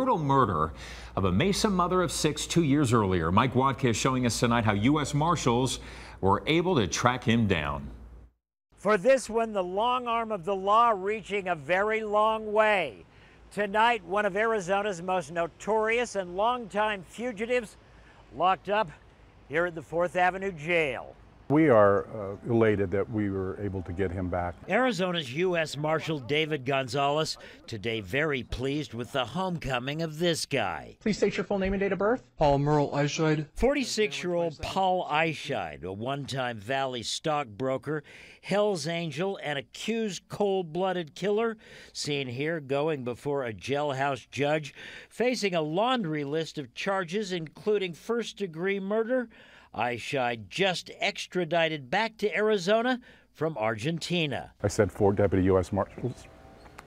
brutal murder of a Mesa mother of six two years earlier. Mike Wadka is showing us tonight how U.S. Marshals were able to track him down. For this one, the long arm of the law reaching a very long way. Tonight, one of Arizona's most notorious and longtime fugitives locked up here at the 4th Avenue Jail. We are uh, elated that we were able to get him back. Arizona's U.S. Marshal David Gonzalez, today very pleased with the homecoming of this guy. Please state your full name and date of birth. Paul Merle Eichscheid. 46 year old Paul Eichscheid, a one time Valley stockbroker, Hell's Angel, and accused cold blooded killer, seen here going before a jailhouse judge, facing a laundry list of charges, including first degree murder Aishai just extradited back to Arizona from Argentina. I sent four deputy U.S. Marshals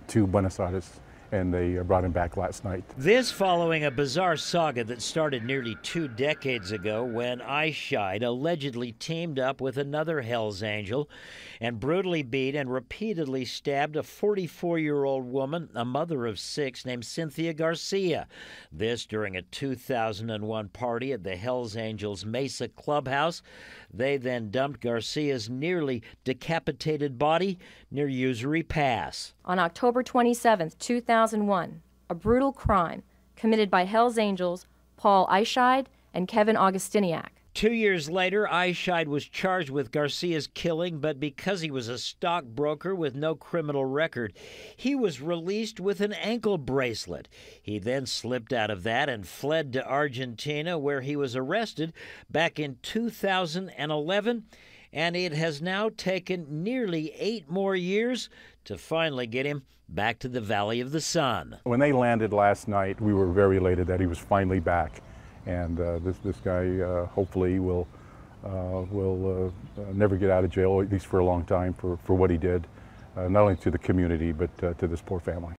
to Buenos Aires and they uh, brought him back last night. This following a bizarre saga that started nearly two decades ago when Eyeshine allegedly teamed up with another Hells Angel and brutally beat and repeatedly stabbed a 44 year old woman, a mother of six, named Cynthia Garcia. This during a 2001 party at the Hells Angels Mesa Clubhouse. They then dumped Garcia's nearly decapitated body near Usury Pass. On October 27, 2001, a brutal crime committed by Hells Angels, Paul Eichide, and Kevin Augustiniak. Two years later, Eichide was charged with Garcia's killing, but because he was a stockbroker with no criminal record, he was released with an ankle bracelet. He then slipped out of that and fled to Argentina, where he was arrested back in 2011. And it has now taken nearly eight more years to finally get him back to the Valley of the Sun. When they landed last night, we were very elated that he was finally back. And uh, this, this guy uh, hopefully will, uh, will uh, uh, never get out of jail, at least for a long time, for, for what he did, uh, not only to the community, but to this poor family.